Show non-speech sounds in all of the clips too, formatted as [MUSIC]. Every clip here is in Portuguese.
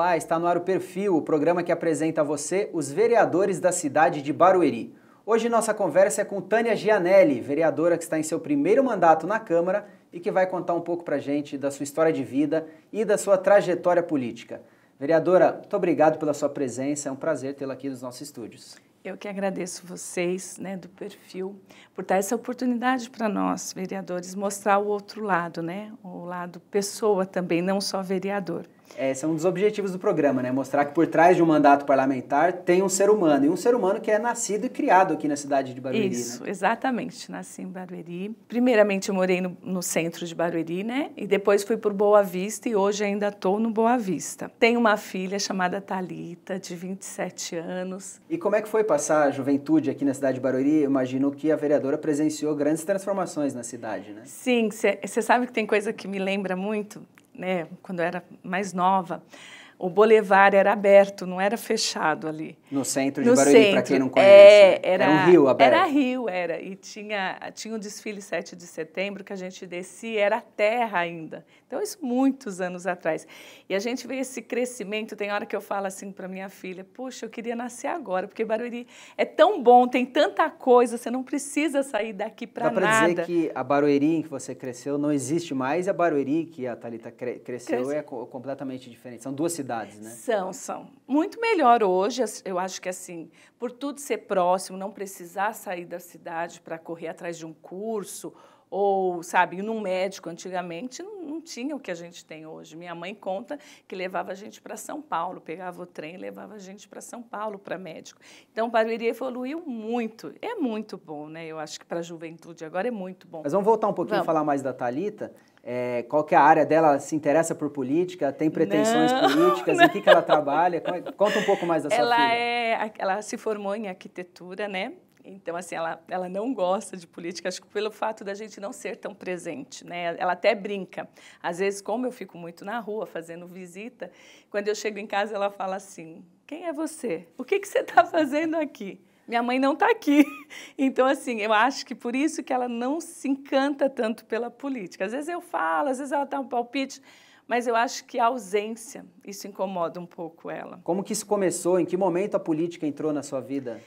Olá, está no ar o Perfil, o programa que apresenta a você os vereadores da cidade de Barueri. Hoje nossa conversa é com Tânia Gianelli, vereadora que está em seu primeiro mandato na Câmara e que vai contar um pouco para gente da sua história de vida e da sua trajetória política. Vereadora, muito obrigado pela sua presença, é um prazer tê-la aqui nos nossos estúdios. Eu que agradeço vocês, né, do perfil, por dar essa oportunidade para nós, vereadores, mostrar o outro lado, né, o lado pessoa também, não só vereador. Esse é um dos objetivos do programa, né? Mostrar que por trás de um mandato parlamentar tem um ser humano, e um ser humano que é nascido e criado aqui na cidade de Barueri. Né? Isso, né? exatamente. Nasci em Barueri. Primeiramente eu morei no, no centro de Barueri, né? E depois fui por Boa Vista e hoje ainda estou no Boa Vista. Tenho uma filha chamada Talita, de 27 anos. E como é que foi passar a juventude aqui na cidade de Barueri? Eu imagino que a vereadora presenciou grandes transformações na cidade, né? Sim, você sabe que tem coisa que me lembra muito né, quando eu era mais nova, o boulevard era aberto, não era fechado ali. No centro de no Barueri, para quem não é, conhece. É, era, era, um rio aberto. Era rio, era. E tinha, tinha um desfile 7 de setembro que a gente descia, era terra ainda. Então, isso muitos anos atrás. E a gente vê esse crescimento. Tem hora que eu falo assim para minha filha: Poxa, eu queria nascer agora, porque Barueri é tão bom, tem tanta coisa, você não precisa sair daqui para nada. Dá para dizer que a Barueri em que você cresceu não existe mais, a Barueri que a Thalita cre cresceu é completamente diferente. São duas cidades, né? São, são. Muito melhor hoje, eu acho que assim, por tudo ser próximo, não precisar sair da cidade para correr atrás de um curso ou, sabe, ir num médico antigamente não, não tinha o que a gente tem hoje. Minha mãe conta que levava a gente para São Paulo, pegava o trem e levava a gente para São Paulo para médico. Então, o Barueri evoluiu muito. É muito bom, né? Eu acho que para a juventude agora é muito bom. Mas vamos voltar um pouquinho e falar mais da Talita. É, qual que é a área dela? se interessa por política? Tem pretensões não, políticas? Não. Em que, que ela trabalha? É, conta um pouco mais da ela sua filha. É, ela se formou em arquitetura, né? Então, assim, ela, ela não gosta de política, acho que pelo fato da gente não ser tão presente, né? Ela até brinca. Às vezes, como eu fico muito na rua fazendo visita, quando eu chego em casa, ela fala assim: Quem é você? O que, que você está fazendo aqui? minha mãe não está aqui. [LAUGHS] Então, assim, eu acho que por isso que ela não se encanta tanto pela política. Às vezes eu falo, às vezes ela dá um palpite, mas eu acho que a ausência, isso incomoda um pouco ela. Como que isso começou? Em que momento a política entrou na sua vida?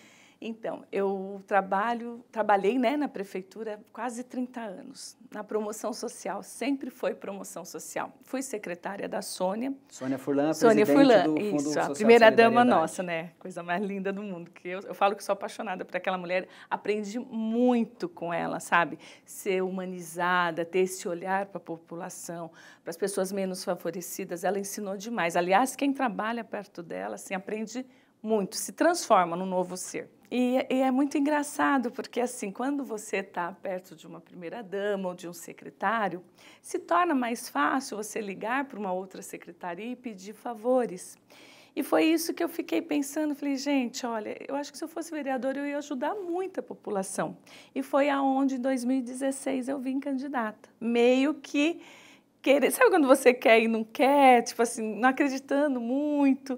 Então, eu trabalho, trabalhei né, na prefeitura quase 30 anos, na promoção social, sempre foi promoção social. Fui secretária da Sônia. Sônia Furlan, Sônia Furlan, do Fundo isso, social a primeira dama nossa, né? Coisa mais linda do mundo. Que eu, eu falo que sou apaixonada por aquela mulher, aprendi muito com ela, sabe? Ser humanizada, ter esse olhar para a população, para as pessoas menos favorecidas, ela ensinou demais. Aliás, quem trabalha perto dela, assim, aprende muito muito, se transforma num novo ser. E, e é muito engraçado, porque assim, quando você está perto de uma primeira-dama ou de um secretário, se torna mais fácil você ligar para uma outra secretaria e pedir favores. E foi isso que eu fiquei pensando, falei, gente, olha, eu acho que se eu fosse vereador eu ia ajudar muito a população. E foi aonde em 2016 eu vim candidata. Meio que querer, sabe quando você quer e não quer, tipo assim, não acreditando muito.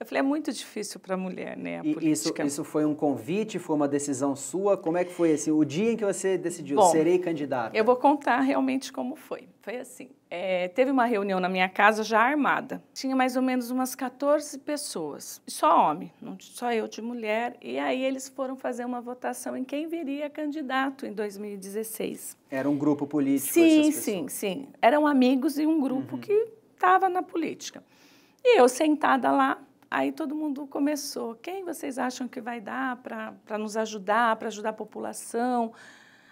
Eu falei, é muito difícil para a mulher, né? A e política. Isso, isso foi um convite, foi uma decisão sua? Como é que foi assim, o dia em que você decidiu, Bom, serei candidata? Eu vou contar realmente como foi. Foi assim, é, teve uma reunião na minha casa já armada. Tinha mais ou menos umas 14 pessoas, só homem, não, só eu de mulher. E aí eles foram fazer uma votação em quem viria candidato em 2016. Era um grupo político? Sim, sim, sim. Eram amigos e um grupo uhum. que estava na política. E eu sentada lá, Aí todo mundo começou. Quem vocês acham que vai dar para nos ajudar, para ajudar a população?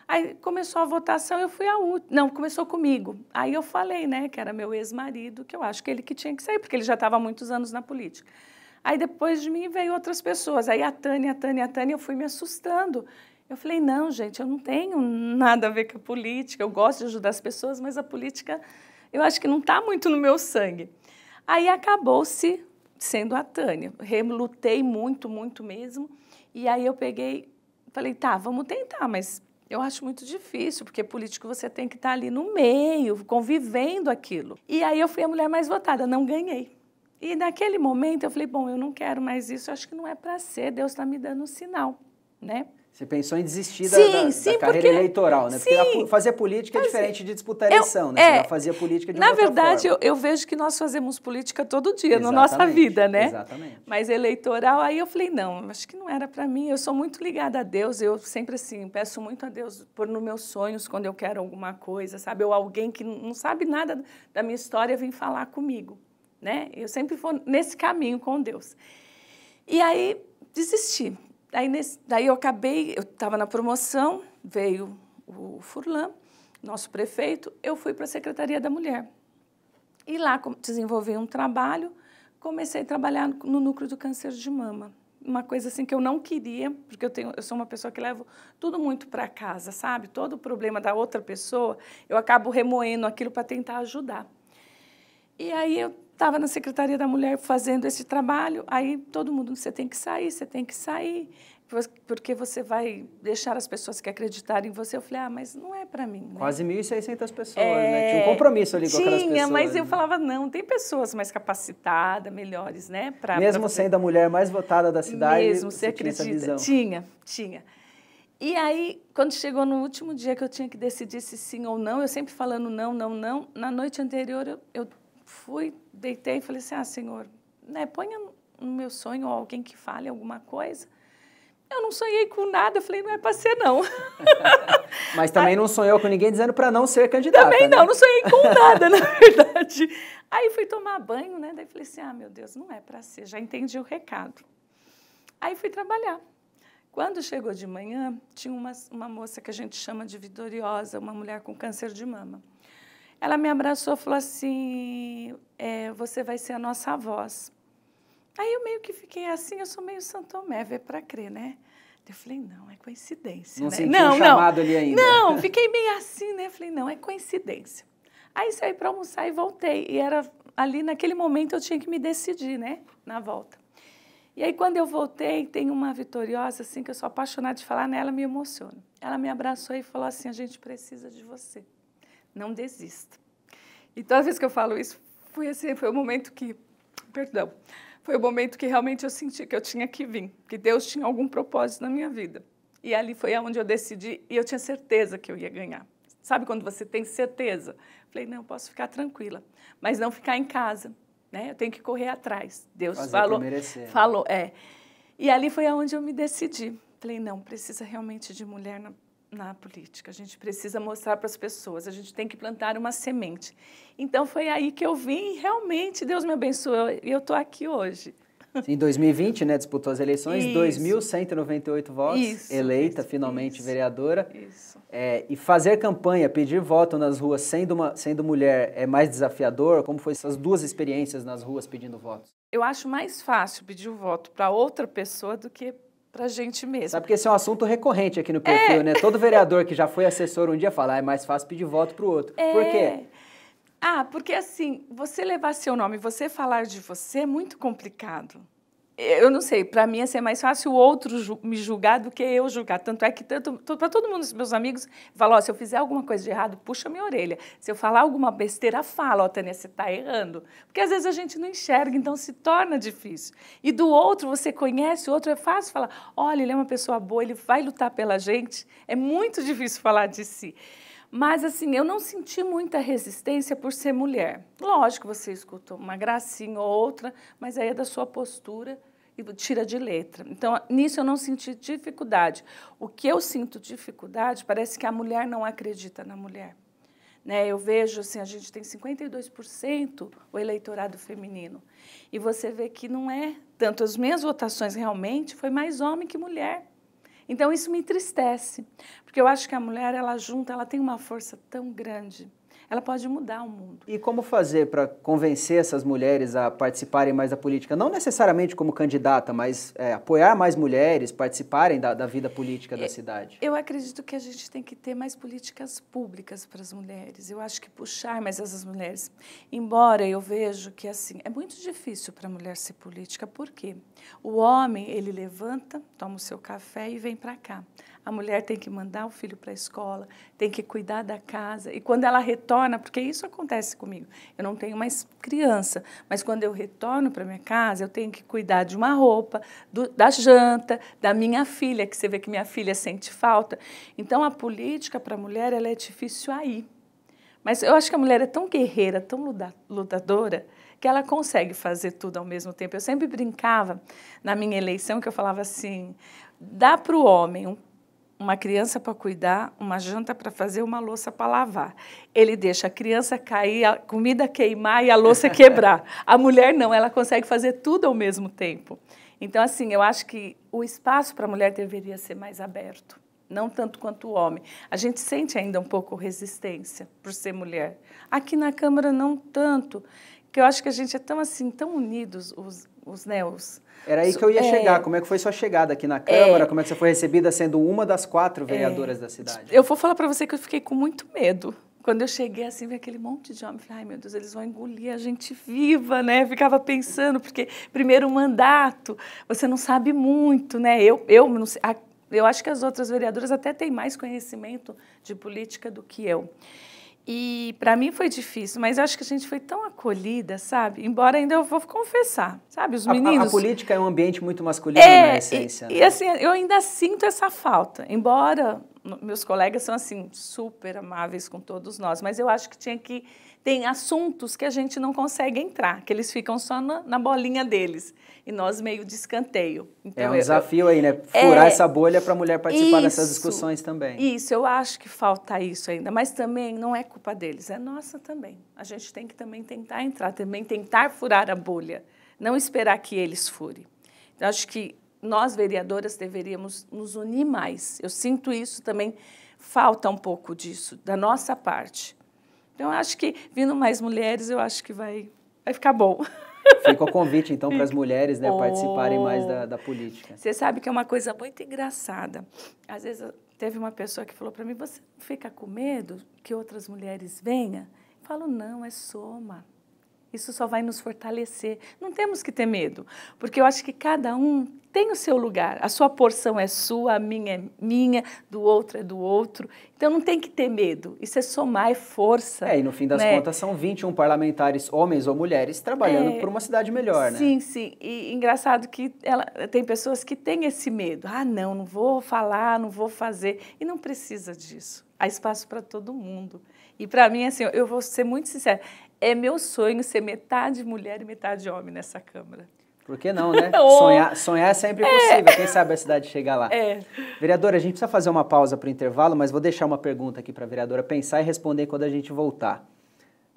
Aí começou a votação, eu fui a última. Não, começou comigo. Aí eu falei, né, que era meu ex-marido, que eu acho que ele que tinha que sair, porque ele já estava há muitos anos na política. Aí depois de mim veio outras pessoas. Aí a Tânia, a Tânia, a Tânia, eu fui me assustando. Eu falei, não, gente, eu não tenho nada a ver com a política. Eu gosto de ajudar as pessoas, mas a política eu acho que não está muito no meu sangue. Aí acabou-se sendo a Tânia. Relutei muito, muito mesmo. E aí eu peguei, falei, tá, vamos tentar, mas eu acho muito difícil, porque político você tem que estar tá ali no meio, convivendo aquilo. E aí eu fui a mulher mais votada, não ganhei. E naquele momento eu falei, bom, eu não quero mais isso, acho que não é para ser, Deus está me dando um sinal, né? Você pensou em desistir sim, da, da, sim, da carreira porque, eleitoral, né? Sim, porque fazer política é diferente de disputar eleição, eu, né? Você é, já fazia política de Na verdade, eu, eu, vejo que nós fazemos política todo dia exatamente, na nossa vida, né? Exatamente. Mas eleitoral, aí eu falei, não, acho que não era para mim. Eu sou muito ligada a Deus, eu sempre, assim, peço muito a Deus por nos meus sonhos, quando eu quero alguma coisa, sabe? Ou alguém que não sabe nada da minha história vem falar comigo, né? Eu sempre vou nesse caminho com Deus. E aí, desisti Daí, nesse, daí eu acabei, eu estava na promoção, veio o Furlan, nosso prefeito, eu fui para a Secretaria da Mulher. E lá desenvolvi um trabalho, comecei a trabalhar no núcleo do câncer de mama. Uma coisa assim que eu não queria, porque eu, tenho, eu sou uma pessoa que levo tudo muito para casa, sabe? Todo o problema da outra pessoa, eu acabo remoendo aquilo para tentar ajudar. E aí eu Estava na Secretaria da Mulher fazendo esse trabalho, aí todo mundo, você tem que sair, você tem que sair, porque você vai deixar as pessoas que acreditarem em você. Eu falei, ah, mas não é para mim. Né? Quase 1.600 pessoas, é... né? Tinha um é, compromisso ali Tinha, com aquelas pessoas. Tinha, mas eu né? falava, não, tem pessoas mais capacitadas, melhores, né? Pra, Mesmo pra sendo a mulher mais votada da cidade, Mesmo, você acredita. Tinha, essa visão. tinha, tinha. E aí, quando chegou no último dia que eu tinha que decidir se sim ou não, eu sempre falando não, não, não, na noite anterior eu, eu fui, deitei e falei assim, ah, Senhor, né, ponha no meu sonho alguém que fale alguma coisa. Eu não sonhei com nada, eu falei, não é para ser não. [LAUGHS] Mas também Aí, não sonhou com ninguém dizendo para não ser candidata. Também né? não, né? não sonhei com nada, [LAUGHS] na verdade. Aí fui tomar banho, né? Daí falei assim, ah, meu Deus, não é para ser, já entendi o recado. Aí fui trabalhar. Quando chegou de manhã, tinha uma, uma moça que a gente chama de vitoriosa uma mulher com câncer de mama. Ela me abraçou e falou assim: é, Você vai ser a nossa voz. Aí eu meio que fiquei assim, eu sou meio Santomé, vê para crer, né? Eu falei, não, é coincidência. Não né? senti não, um chamado não. ali ainda. Não, fiquei meio assim, né? Falei, não, é coincidência. Aí saí para almoçar e voltei. E era ali, naquele momento, eu tinha que me decidir, né? Na volta. E aí, quando eu voltei, tem uma vitoriosa, assim, que eu sou apaixonada de falar nela, me emociona. Ela me abraçou e falou assim: a gente precisa de você não desista. E as vez que eu falo isso, foi assim, foi o momento que, perdão, foi o momento que realmente eu senti que eu tinha que vir, que Deus tinha algum propósito na minha vida. E ali foi aonde eu decidi e eu tinha certeza que eu ia ganhar. Sabe quando você tem certeza? Falei, não, posso ficar tranquila, mas não ficar em casa, né? Eu tenho que correr atrás. Deus Fazer falou, né? falou, é. E ali foi aonde eu me decidi. Falei, não, precisa realmente de mulher na na política. A gente precisa mostrar para as pessoas, a gente tem que plantar uma semente. Então foi aí que eu vim e realmente Deus me abençoou e eu estou aqui hoje. Em 2020, né, disputou as eleições, 2.198 votos, isso, eleita isso, finalmente isso, vereadora. Isso. É, e fazer campanha, pedir voto nas ruas sendo, uma, sendo mulher é mais desafiador? Como foi essas duas experiências nas ruas pedindo votos? Eu acho mais fácil pedir o voto para outra pessoa do que Pra gente mesmo. Sabe porque esse é um assunto recorrente aqui no é. perfil, é. né? Todo vereador que já foi assessor um dia fala, ah, é mais fácil pedir voto pro outro. É. Por quê? Ah, porque assim, você levar seu nome, você falar de você é muito complicado eu não sei, para mim ia ser mais fácil o outro ju me julgar do que eu julgar. Tanto é que para todo mundo, meus amigos, falam, se eu fizer alguma coisa de errado, puxa minha orelha. Se eu falar alguma besteira, fala, ó, oh, Tânia, você está errando. Porque às vezes a gente não enxerga, então se torna difícil. E do outro, você conhece, o outro é fácil falar, olha, ele é uma pessoa boa, ele vai lutar pela gente. É muito [LAUGHS] difícil falar de si. Mas assim, eu não senti muita resistência por ser mulher. Lógico, você escutou uma gracinha ou outra, mas aí é da sua postura e tira de letra. Então, nisso eu não senti dificuldade. O que eu sinto dificuldade parece que a mulher não acredita na mulher. Né? Eu vejo assim, a gente tem 52% o eleitorado feminino. E você vê que não é tanto as minhas votações realmente foi mais homem que mulher. Então isso me entristece, porque eu acho que a mulher ela junta, ela tem uma força tão grande ela pode mudar o mundo. E como fazer para convencer essas mulheres a participarem mais da política? Não necessariamente como candidata, mas é, apoiar mais mulheres, participarem da, da vida política da é, cidade. Eu acredito que a gente tem que ter mais políticas públicas para as mulheres. Eu acho que puxar mais essas mulheres. Embora eu vejo que assim é muito difícil para a mulher ser política, por quê? O homem ele levanta, toma o seu café e vem para cá. A mulher tem que mandar o filho para a escola, tem que cuidar da casa e quando ela retorna retorna, porque isso acontece comigo. Eu não tenho mais criança, mas quando eu retorno para minha casa, eu tenho que cuidar de uma roupa, do, da janta, da minha filha, que você vê que minha filha sente falta. Então a política para a mulher ela é difícil aí. Mas eu acho que a mulher é tão guerreira, tão lutadora, que ela consegue fazer tudo ao mesmo tempo. Eu sempre brincava na minha eleição que eu falava assim: dá para o homem um uma criança para cuidar, uma janta para fazer, uma louça para lavar. Ele deixa a criança cair, a comida queimar e a louça [LAUGHS] quebrar. A mulher não, ela consegue fazer tudo ao mesmo tempo. Então, assim, eu acho que o espaço para a mulher deveria ser mais aberto, não tanto quanto o homem. A gente sente ainda um pouco resistência por ser mulher. Aqui na Câmara, não tanto, que eu acho que a gente é tão assim, tão unidos, os, os NEOs. Era aí que eu ia é... chegar. Como é que foi sua chegada aqui na Câmara? É... Como é que você foi recebida sendo uma das quatro vereadoras é... da cidade? É. Eu vou falar para você que eu fiquei com muito medo. Quando eu cheguei, assim, vi aquele monte de homem. ai, meu Deus, eles vão engolir a gente viva, né? Ficava pensando, porque primeiro mandato, você não sabe muito, né? Eu, eu não sei, eu acho que as outras vereadoras até têm mais conhecimento de política do que eu. E para mim foi difícil, mas eu acho que a gente foi tão acolhida, sabe? Embora ainda eu vou confessar, sabe? Os meninos. A, a, a política é um ambiente muito masculino é, na né? essência. E, né? e assim, eu ainda sinto essa falta. Embora meus colegas são assim super amáveis com todos nós, mas eu acho que tinha que tem assuntos que a gente não consegue entrar, que eles ficam só na, na bolinha deles e nós meio de escanteio. Então, é um eu, desafio aí, né? Furar é, essa bolha para a mulher participar isso, dessas discussões também. Isso, eu acho que falta isso ainda, mas também não é culpa deles, é nossa também. A gente tem que também tentar entrar, também tentar furar a bolha, não esperar que eles furem. Então, acho que nós vereadoras deveríamos nos unir mais. Eu sinto isso também, falta um pouco disso, da nossa parte. Então, acho que vindo mais mulheres, eu acho que vai, vai ficar bom. [LAUGHS] Fica o convite, então, para as mulheres né, oh. participarem mais da, da oh. política. Você sabe que é uma coisa muito engraçada. Às vezes, teve uma pessoa que falou para mim: Você fica com medo que outras mulheres venham? Eu falo: Não, é soma. Isso só vai nos fortalecer. Não temos que ter medo, porque eu acho que cada um tem o seu lugar. A sua porção é sua, a minha é minha, do outro é do outro. Então não tem que ter medo. Isso é somar, é força. É, e no fim das né? contas são 21 parlamentares, homens ou mulheres, trabalhando é, por uma cidade melhor, né? Sim, sim. E engraçado que ela, tem pessoas que têm esse medo. Ah, não, não vou falar, não vou fazer. E não precisa disso. Há espaço para todo mundo. E para mim, assim, eu vou ser muito sincera, é meu sonho ser metade mulher e metade homem nessa Câmara. Por que não, né? [LAUGHS] Oh! sonhar, sonhar é sempre é. possível. Quem sabe a cidade chegar lá. É. Vereadora, a gente precisa fazer uma pausa para o intervalo, mas vou deixar uma pergunta aqui para a vereadora pensar e responder quando a gente voltar.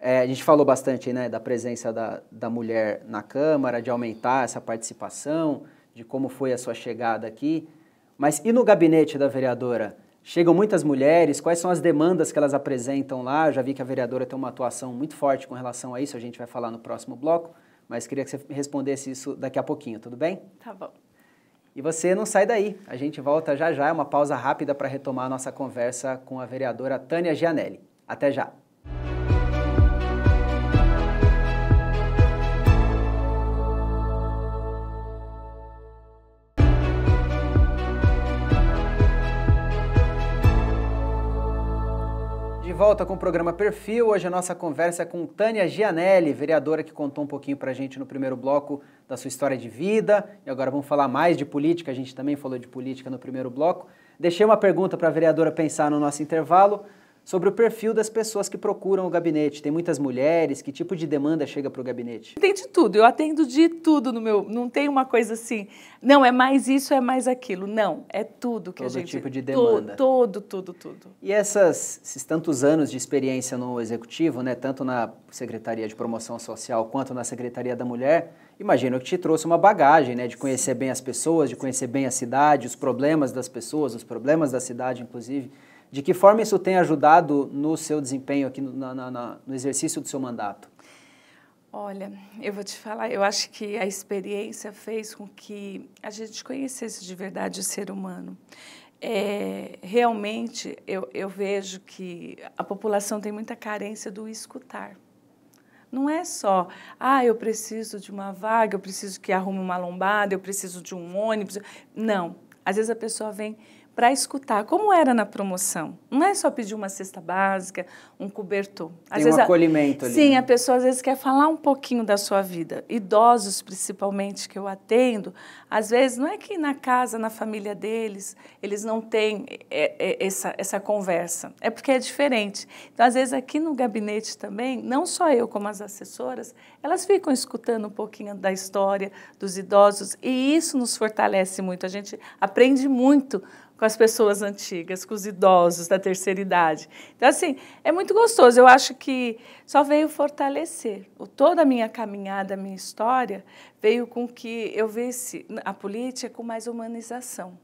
É, a gente falou bastante né, da presença da, da mulher na Câmara, de aumentar essa participação, de como foi a sua chegada aqui. Mas e no gabinete da vereadora? Chegam muitas mulheres, quais são as demandas que elas apresentam lá? Eu já vi que a vereadora tem uma atuação muito forte com relação a isso, a gente vai falar no próximo bloco, mas queria que você respondesse isso daqui a pouquinho, tudo bem? Tá bom. E você não sai daí, a gente volta já já, é uma pausa rápida para retomar a nossa conversa com a vereadora Tânia Gianelli. Até já! volta com o programa Perfil. Hoje a nossa conversa é com Tânia Gianelli, vereadora que contou um pouquinho pra gente no primeiro bloco da sua história de vida. E agora vamos falar mais de política. A gente também falou de política no primeiro bloco. Deixei uma pergunta para a vereadora pensar no nosso intervalo sobre o perfil das pessoas que procuram o gabinete. Tem muitas mulheres, que tipo de demanda chega para o gabinete? Tem de tudo, eu atendo de tudo no meu. Não tem uma coisa assim, não, é mais isso, é mais aquilo. Não, é tudo que Todo a gente. Todo tipo de demanda. Todo, tudo, tudo, tudo. E essas, esses tantos anos de experiência no executivo, né, tanto na Secretaria de Promoção Social quanto na Secretaria da Mulher, imagino que te trouxe uma bagagem, né, de conhecer bem as pessoas, de conhecer bem a cidade, os problemas das pessoas, os problemas da cidade, inclusive. De que forma isso tem ajudado no seu desempenho aqui no, na, na, no exercício do seu mandato? Olha, eu vou te falar, eu acho que a experiência fez com que a gente conhecesse de verdade o ser humano. É, realmente, eu, eu vejo que a população tem muita carência do escutar. Não é só, ah, eu preciso de uma vaga, eu preciso que arrume uma lombada, eu preciso de um ônibus. Não. Às vezes a pessoa vem para escutar como era na promoção. Não é só pedir uma cesta básica, um cobertor. Às Tem vezes, um acolhimento a... ali. Sim, a né? pessoa às vezes quer falar um pouquinho da sua vida. Idosos, principalmente, que eu atendo, às vezes não é que na casa, na família deles, eles não têm é, é, essa, essa conversa. É porque é diferente. Então, às vezes, aqui no gabinete também, não só eu, como as assessoras, elas ficam escutando um pouquinho da história dos idosos e isso nos fortalece muito. A gente aprende muito com as pessoas antigas, com os idosos da terceira idade. Então, assim, é muito gostoso. Eu acho que só veio fortalecer. O, toda a minha caminhada, a minha história, veio com que eu visse a política com mais humanização.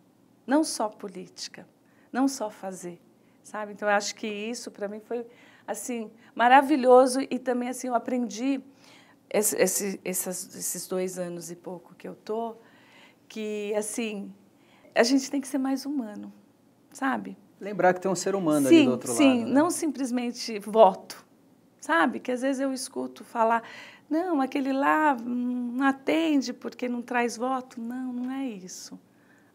Não só política, não só fazer, sabe? Então, eu acho que isso, para mim, foi, assim, maravilhoso. E também, assim, eu aprendi esse, esse, esses dois anos e pouco que eu tô que, assim, a gente tem que ser mais humano, sabe? Lembrar que tem um ser humano sim, ali do outro sim, lado. Sim, né? sim, não simplesmente voto, sabe? Que às vezes eu escuto falar, não, aquele lá não atende porque não traz voto. Não, não é isso.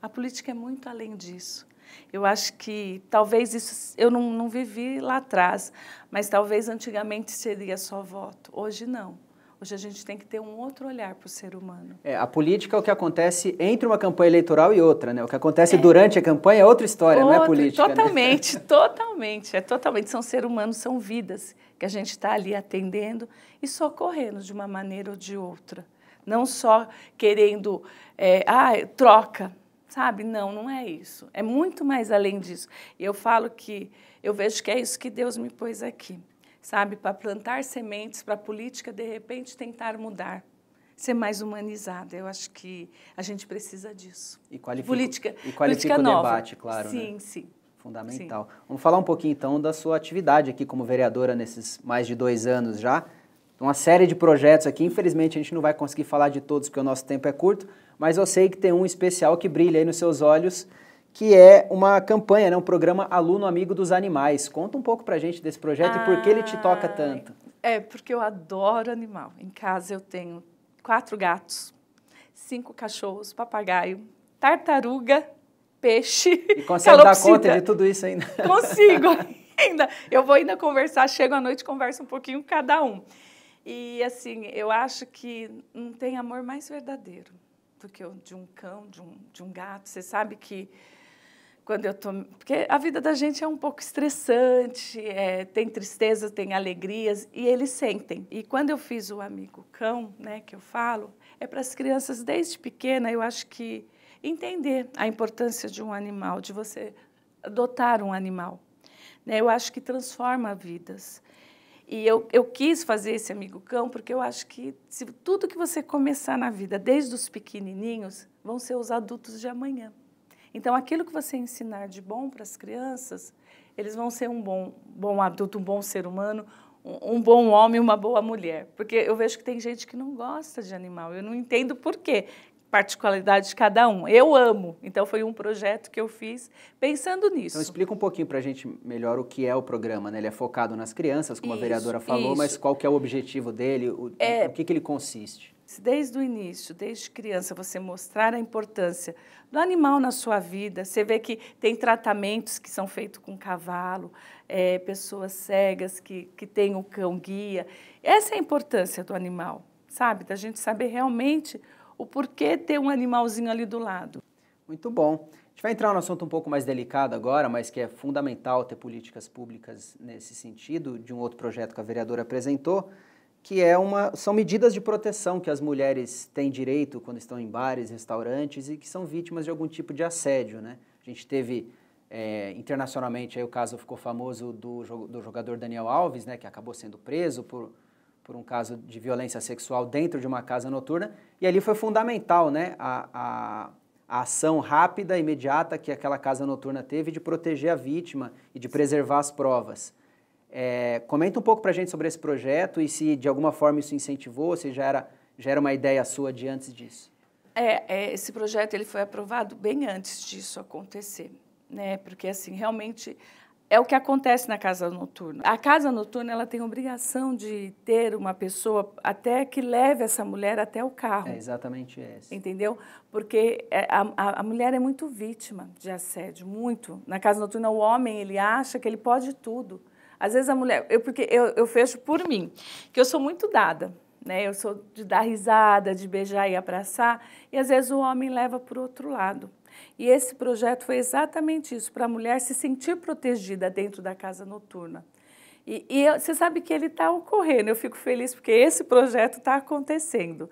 A política é muito além disso. Eu acho que talvez isso, eu não, não vivi lá atrás, mas talvez antigamente seria só voto, hoje não. Hoje a gente tem que ter um outro olhar para o ser humano. É, a política é o que acontece entre uma campanha eleitoral e outra, né? O que acontece é. durante a campanha é outra história, não é política. Né? Totalmente, né? [LAUGHS] totalmente. É totalmente. São seres humanos, são vidas que a gente está ali atendendo e socorrendo de uma maneira ou de outra. Não só querendo, é, ah, troca, sabe? Não, não é isso. É muito mais além disso. E eu falo que eu vejo que é isso que Deus me pôs aqui sabe, para plantar sementes, para a política de repente tentar mudar, ser mais humanizada. Eu acho que a gente precisa disso. E qualifica, política, e qualifica política o nova. debate, claro. Sim, né? sim. Fundamental. Sim. Vamos falar um pouquinho então da sua atividade aqui como vereadora nesses mais de dois anos já. Uma série de projetos aqui, infelizmente a gente não vai conseguir falar de todos porque o nosso tempo é curto, mas eu sei que tem um especial que brilha aí nos seus olhos que é uma campanha, né, um programa Aluno Amigo dos Animais. Conta um pouco pra gente desse projeto ah, e por que ele te toca tanto. É, porque eu adoro animal. Em casa eu tenho quatro gatos, cinco cachorros, papagaio, tartaruga, peixe. E consegue calopsita. [LAUGHS] dar conta de tudo isso ainda? [LAUGHS] Consigo ainda. Eu vou ainda conversar, chego à noite, converso um pouquinho cada um. E assim, eu acho que não tem amor mais verdadeiro do que o de um cão, de um, de um gato. Você sabe que quando eu tô, porque a vida da gente é um pouco estressante, é, tem tristezas, tem alegrias e eles sentem. E quando eu fiz o amigo cão, né, que eu falo, é para as crianças desde pequena, eu acho que entender a importância de um animal, de você adotar um animal. Né, eu acho que transforma vidas. E eu, eu quis fazer esse amigo cão porque eu acho que se, tudo que você começar na vida, desde os pequenininhos, vão ser os adultos de amanhã. Então, aquilo que você ensinar de bom para as crianças, eles vão ser um bom, bom adulto, um bom ser humano, um, um bom homem, uma boa mulher. Porque eu vejo que tem gente que não gosta de animal, eu não entendo por quê particularidade de cada um. Eu amo, então foi um projeto que eu fiz pensando nisso. Então explica um pouquinho para a gente melhor o que é o programa, né? Ele é focado nas crianças, como isso, a vereadora falou, isso. mas qual que é o objetivo dele, o, é, o que, que ele consiste? Se desde o início, desde criança, você mostrar a importância do animal na sua vida, você vê que tem tratamentos que são feitos com cavalo, é, pessoas cegas que, que têm o um cão guia. Essa é a importância do animal, sabe? Da gente saber realmente o porquê ter um animalzinho ali do lado. Muito bom. A gente vai entrar num assunto um pouco mais delicado agora, mas que é fundamental ter políticas públicas nesse sentido, de um outro projeto que a vereadora apresentou que é uma, são medidas de proteção que as mulheres têm direito quando estão em bares, restaurantes e que são vítimas de algum tipo de assédio. Né? A gente teve é, internacionalmente, aí o caso ficou famoso do, do jogador Daniel Alves, né, que acabou sendo preso por, por um caso de violência sexual dentro de uma casa noturna, e ali foi fundamental né, a, a, a ação rápida, imediata que aquela casa noturna teve de proteger a vítima e de preservar as provas. É, comenta um pouco para a gente sobre esse projeto e se de alguma forma isso incentivou, se já era, já era uma ideia sua de antes disso. É, é, esse projeto ele foi aprovado bem antes disso acontecer, né? Porque assim realmente é o que acontece na casa noturna. A casa noturna ela tem a obrigação de ter uma pessoa até que leve essa mulher até o carro. É exatamente isso. Entendeu? Porque é, a, a mulher é muito vítima de assédio, muito. Na casa noturna o homem ele acha que ele pode tudo. Às vezes a mulher, eu porque eu, eu fecho por mim, que eu sou muito dada, né? Eu sou de dar risada, de beijar e abraçar, e às vezes o homem leva para o outro lado. E esse projeto foi exatamente isso, para a mulher se sentir protegida dentro da casa noturna. E, e eu, você sabe que ele está ocorrendo, eu fico feliz porque esse projeto está acontecendo.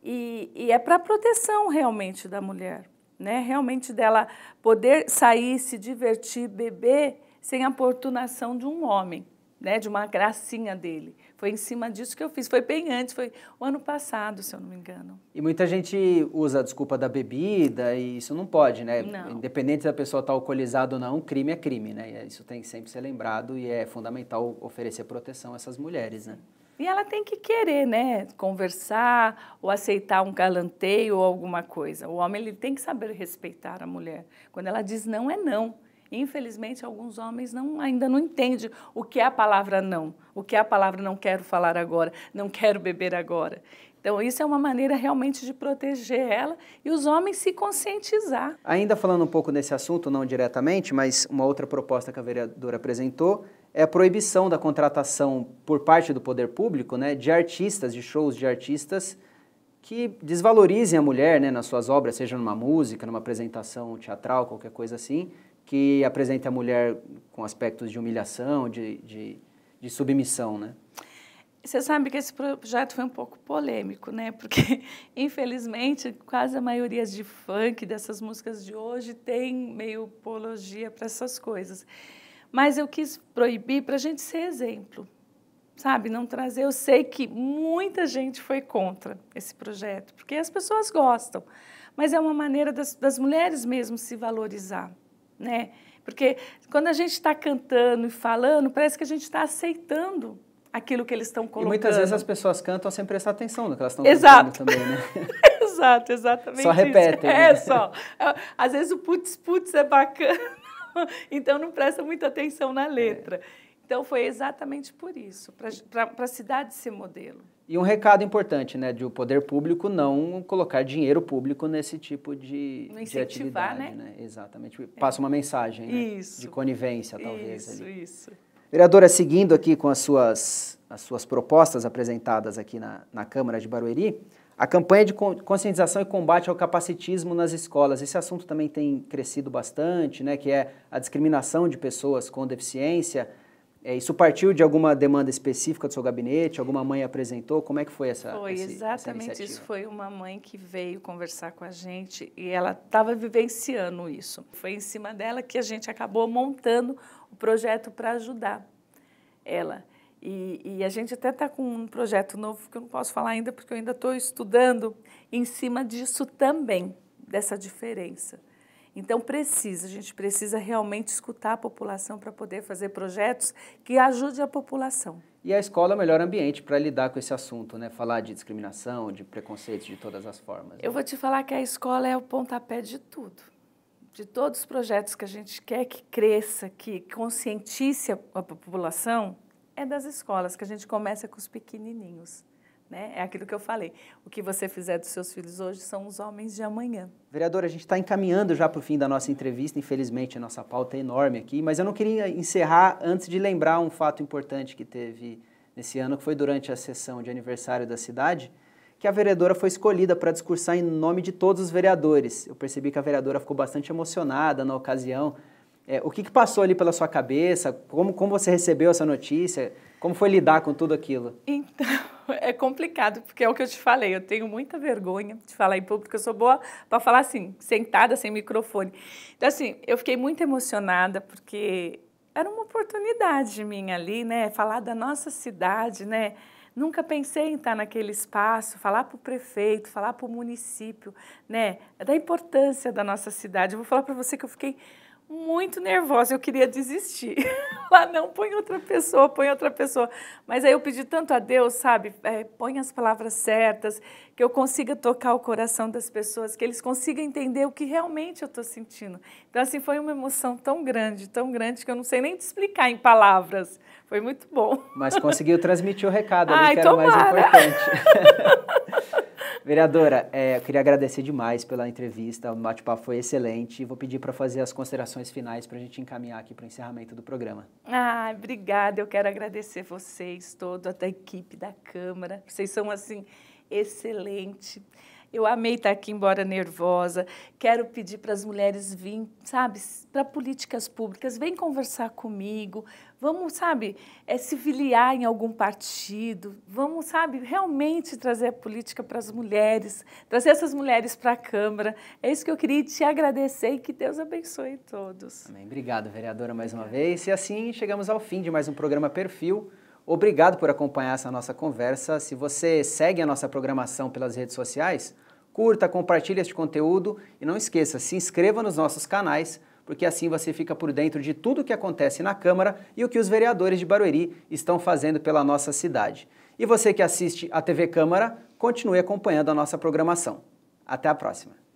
E, e é para proteção realmente da mulher, né? realmente dela poder sair, se divertir, beber sem a importunação de um homem, né, de uma gracinha dele. Foi em cima disso que eu fiz. Foi bem antes, foi o ano passado, se eu não me engano. E muita gente usa a desculpa da bebida e isso não pode, né? Não. Independente da pessoa estar tá alcoolizada ou não, crime é crime, né? Isso tem que sempre ser lembrado e é fundamental oferecer proteção a essas mulheres, né? E ela tem que querer, né? Conversar ou aceitar um galanteio ou alguma coisa. O homem ele tem que saber respeitar a mulher. Quando ela diz não, é não. Infelizmente, alguns homens não, ainda não entendem o que é a palavra não, o que é a palavra não quero falar agora, não quero beber agora. Então, isso é uma maneira realmente de proteger ela e os homens se conscientizar. Ainda falando um pouco desse assunto, não diretamente, mas uma outra proposta que a vereadora apresentou é a proibição da contratação por parte do poder público né, de artistas, de shows de artistas que desvalorizem a mulher né, nas suas obras, seja numa música, numa apresentação teatral, qualquer coisa assim, que apresenta a mulher com aspectos de humilhação, de, de, de submissão, né? Você sabe que esse projeto foi um pouco polêmico, né? Porque, [LAUGHS] infelizmente, quase a maioria de funk dessas músicas de hoje tem meio apologia para essas coisas. Mas eu quis proibir para a gente ser exemplo, sabe? Não trazer. Eu sei que muita gente foi contra esse projeto, porque as pessoas gostam, mas é uma maneira das, das mulheres mesmo se valorizar né? Porque quando a gente está cantando e falando, parece que a gente está aceitando aquilo que eles estão colocando. E muitas vezes as pessoas cantam sem prestar atenção no que elas estão cantando também, né? [LAUGHS] Exato, exatamente. Só repetem. Né? É, só. Às vezes o putz putz é bacana, [LAUGHS] então não presta muita atenção na é. letra. É. Então, foi exatamente por isso, para a cidade ser modelo. E um recado importante, né, de o poder público não colocar dinheiro público nesse tipo de, não de atividade, né? né? Exatamente. É. Passa uma mensagem né? de conivência, talvez. Isso, ali. isso. Vereadora, seguindo aqui com as suas, as suas propostas apresentadas aqui na, na Câmara de Barueri, a campanha de conscientização e combate ao capacitismo nas escolas. Esse assunto também tem crescido bastante, né, que é a discriminação de pessoas com deficiência é, isso partiu de alguma demanda específica do seu gabinete? Alguma mãe apresentou? Como é que foi essa Foi esse, exatamente essa isso. Foi uma mãe que veio conversar com a gente e ela estava vivenciando isso. Foi em cima dela que a gente acabou montando o projeto para ajudar ela. E, e, a gente até está com um projeto novo que eu não posso falar ainda porque eu ainda estou estudando em cima disso também, dessa diferença. Então precisa, a gente precisa realmente escutar a população para poder fazer projetos que ajude a população. E a escola é o melhor ambiente para lidar com esse assunto, né? Falar de discriminação, de preconceito de todas as formas. Né? Eu vou te falar que a escola é o pontapé de tudo. De todos os projetos que a gente quer que cresça, que conscientize a população, é das escolas, que a gente começa com os pequenininhos. Né? É aquilo que eu falei. O que você fizer dos seus filhos hoje são os homens de amanhã. Vereadora, a gente está encaminhando já para o fim da nossa entrevista. Infelizmente, a nossa pauta é enorme aqui, mas eu não queria encerrar antes de lembrar um fato importante que teve nesse ano, que foi durante a sessão de aniversário da cidade, que a vereadora foi escolhida para discursar em nome de todos os vereadores. Eu percebi que a vereadora ficou bastante emocionada na ocasião. É, o que, que passou ali pela sua cabeça? Como, como você recebeu essa notícia? Como foi lidar com tudo aquilo? Então. [LAUGHS] é complicado, porque é o que eu te falei, eu tenho muita vergonha de falar em público, eu sou boa para falar assim, sentada, sem microfone. Então, assim, eu fiquei muito emocionada, porque era uma oportunidade minha ali, né? Falar da nossa cidade, né? Nunca pensei em estar naquele espaço, falar para o prefeito, falar para o município, né? É da importância da nossa cidade. Eu vou falar para você que eu fiquei muito nervosa, eu queria desistir. [LAUGHS] Lá não, põe outra pessoa, põe outra pessoa. Mas aí eu pedi tanto a Deus, sabe, é, põe as palavras certas, que eu consiga tocar o coração das pessoas, que eles consigam entender o que realmente eu estou sentindo. Então, assim, foi uma emoção tão grande, tão grande, que eu não sei nem te explicar em palavras. Foi muito bom. Mas conseguiu transmitir o recado ali, Ai, que era tomara. mais importante. [LAUGHS] Vereadora, é, eu queria agradecer demais pela entrevista, o bate-papo foi excelente. Vou pedir para fazer as considerações finais para a gente encaminhar aqui para o encerramento do programa. Ah, obrigada. Eu quero agradecer vocês, toda a equipe da Câmara. Vocês são, assim, excelente. Eu amei estar aqui, embora nervosa. Quero pedir para as mulheres virem, sabe, para políticas públicas, vem conversar comigo. Vamos, sabe, é, se filiar em algum partido. Vamos, sabe, realmente trazer a política para as mulheres, trazer essas mulheres para a Câmara. É isso que eu queria te agradecer e que Deus abençoe todos. Amém. Obrigado, vereadora, mais uma vez. E assim chegamos ao fim de mais um programa Perfil. Obrigado por acompanhar essa nossa conversa. Se você segue a nossa programação pelas redes sociais, curta, compartilhe este conteúdo e não esqueça, se inscreva nos nossos canais, porque assim você fica por dentro de tudo o que acontece na Câmara e o que os vereadores de Barueri estão fazendo pela nossa cidade. E você que assiste a TV Câmara, continue acompanhando a nossa programação. Até a próxima!